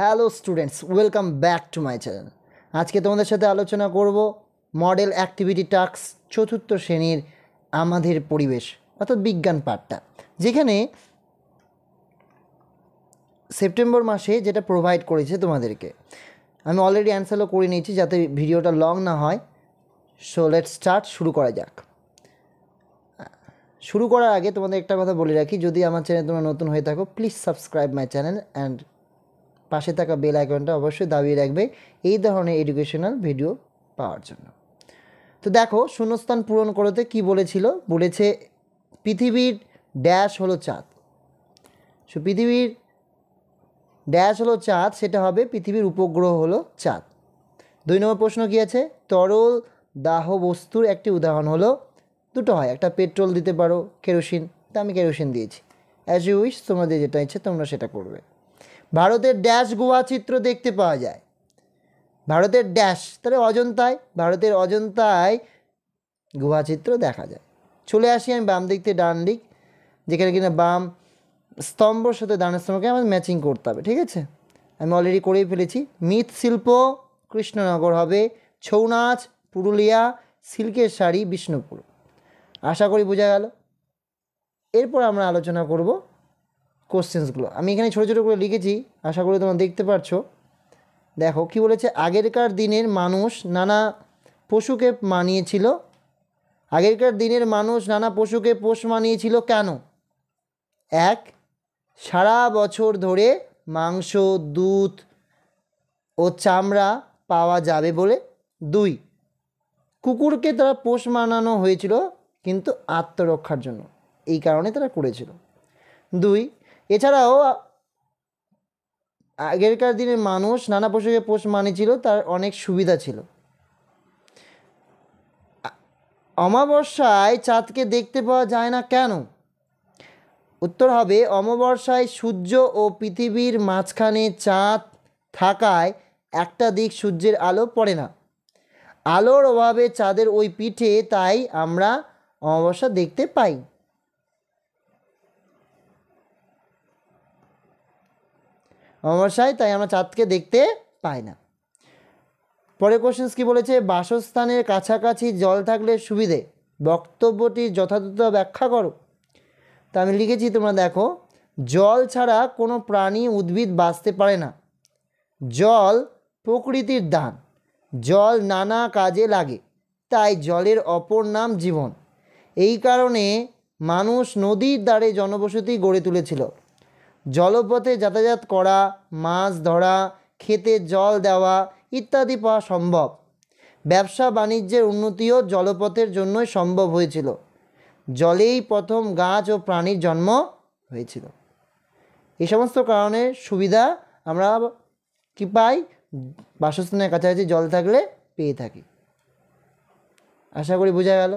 hello students welcome back to my channel আজকে তোমাদের সাথে আলোচনা করব মডেল অ্যাক্টিভিটি টাস্ক চতুর্থ শ্রেণীর আমাদের পরিবেশ অর্থাৎ বিজ্ঞান পাঠটা যেখানে সেপ্টেম্বর মাসে যেটা প্রোভাইড করেছে তোমাদেরকে আমি অলরেডি অ্যান্সারও করে নিয়েছি যাতে ভিডিওটা লং না হয় সো লেট স্টার্ট শুরু করা যাক শুরু করার আগে তোমাদের একটা কথা বলে রাখি যদি আমার চ্যানেল তোমরা নতুন হয়ে থাকো please subscribe my channel and পাশে থাকা বেল আইকনটা অবশ্যই দাবিয়ে রাখবে এই ধরনের এডুকেশনাল ভিডিও পাওয়ার জন্য তো দেখো শূন্যস্থান পূরণ করতে কি বলেছিল বলেছে পৃথিবীর ড্যাশ হলো চাঁদ সো পৃথিবীর ড্যাশ হলো চাঁদ সেটা হবে পৃথিবীর উপগ্রহ হলো চাঁদ দুই নম্বর প্রশ্ন কী আছে তরল দাহ বস্তুর একটি উদাহরণ হলো দুটো হয় একটা পেট্রোল দিতে পারো কেরোসিন তা আমি কেরোসিন দিয়েছি অ্যাজ ইউ উইশ তোমাদের যেটা ইচ্ছে তোমরা সেটা করবে ভারতের ড্যাশ গুহা চিত্র দেখতে পাওয়া যায় ভারতের ড্যাশ তাহলে অজন্তায় ভারতের অজন্তায় গুহা চিত্র দেখা যায় চলে আসি আমি বাম দিক থেকে ডান দিক যেখানে কিনা বাম স্তম্ভর সাথে ডান স্তম্ভকে আমাদের ম্যাচিং করতে হবে ঠিক আছে আমি অলরেডি করেই ফেলেছি মৃৎশিল্প কৃষ্ণনগর হবে ছৌ নাচ পুরুলিয়া সিল্কের শাড়ি বিষ্ণুপুর আশা করি বোঝা গেল এরপর আমরা আলোচনা করব কোশ্চেন্সগুলো আমি এখানে ছোটো ছোটো করে লিখেছি আশা করি তোমরা দেখতে পারছো দেখো কি বলেছে আগেরকার দিনের মানুষ নানা পশুকে মানিয়েছিল আগেরকার দিনের মানুষ নানা পশুকে পোষ মানিয়েছিল কেন এক সারা বছর ধরে মাংস দুধ ও চামড়া পাওয়া যাবে বলে দুই কুকুরকে তারা পোষ মানানো হয়েছিল কিন্তু আত্মরক্ষার জন্য এই কারণে তারা করেছিল দুই এছাড়াও আগেরকার দিনের মানুষ নানা পোশাকে পোষ ছিল তার অনেক সুবিধা ছিল অমাবস্যায় চাঁদকে দেখতে পাওয়া যায় না কেন উত্তর হবে অমাবস্যায় সূর্য ও পৃথিবীর মাঝখানে চাঁদ থাকায় একটা দিক সূর্যের আলো পড়ে না আলোর অভাবে চাঁদের ওই পিঠে তাই আমরা অমাবস্যা দেখতে পাই অমাবস্যায় তাই আমরা চাঁদকে দেখতে পাই না পরে কোশ্চেন্স কি বলেছে বাসস্থানের কাছাকাছি জল থাকলে সুবিধে বক্তব্যটি যথাযথ ব্যাখ্যা করো তা আমি লিখেছি তোমরা দেখো জল ছাড়া কোনো প্রাণী উদ্ভিদ বাঁচতে পারে না জল প্রকৃতির দান জল নানা কাজে লাগে তাই জলের অপর নাম জীবন এই কারণে মানুষ নদীর দ্বারে জনবসতি গড়ে তুলেছিল জলপথে যাতায়াত করা মাছ ধরা খেতে জল দেওয়া ইত্যাদি পাওয়া সম্ভব ব্যবসা বাণিজ্যের উন্নতিও জলপথের জন্যই সম্ভব হয়েছিল জলেই প্রথম গাছ ও প্রাণীর জন্ম হয়েছিল এই সমস্ত কারণে সুবিধা আমরা কি পাই বাসস্থানের কাছাকাছি জল থাকলে পেয়ে থাকি আশা করি বোঝা গেল